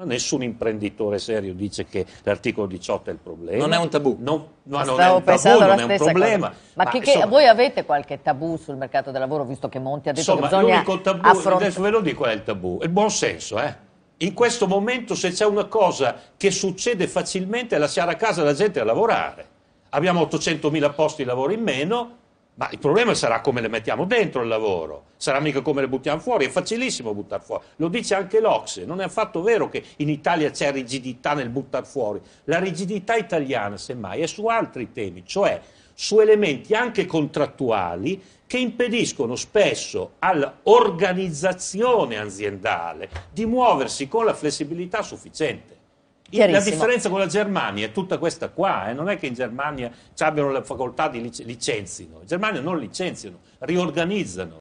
Ma nessun imprenditore serio dice che l'articolo 18 è il problema. Non è un tabù. Non, no, non è un tabù, non è un problema. Cosa. Ma, ma che, insomma, voi avete qualche tabù sul mercato del lavoro, visto che Monti ha detto insomma, che bisogna l'unico tabù, affrontare... Adesso ve lo dico qual è il tabù, è il buonsenso, eh? In questo momento se c'è una cosa che succede facilmente è lasciare a casa la gente a lavorare. Abbiamo 800.000 posti di lavoro in meno, ma il problema sarà come le mettiamo dentro il lavoro, sarà mica come le buttiamo fuori, è facilissimo buttare fuori. Lo dice anche l'Ocse, non è affatto vero che in Italia c'è rigidità nel buttare fuori. La rigidità italiana, semmai, è su altri temi, cioè su elementi anche contrattuali che impediscono spesso all'organizzazione aziendale di muoversi con la flessibilità sufficiente. La differenza con la Germania è tutta questa qua, eh? non è che in Germania ci abbiano la facoltà di licenzio, in Germania non licenziano, riorganizzano.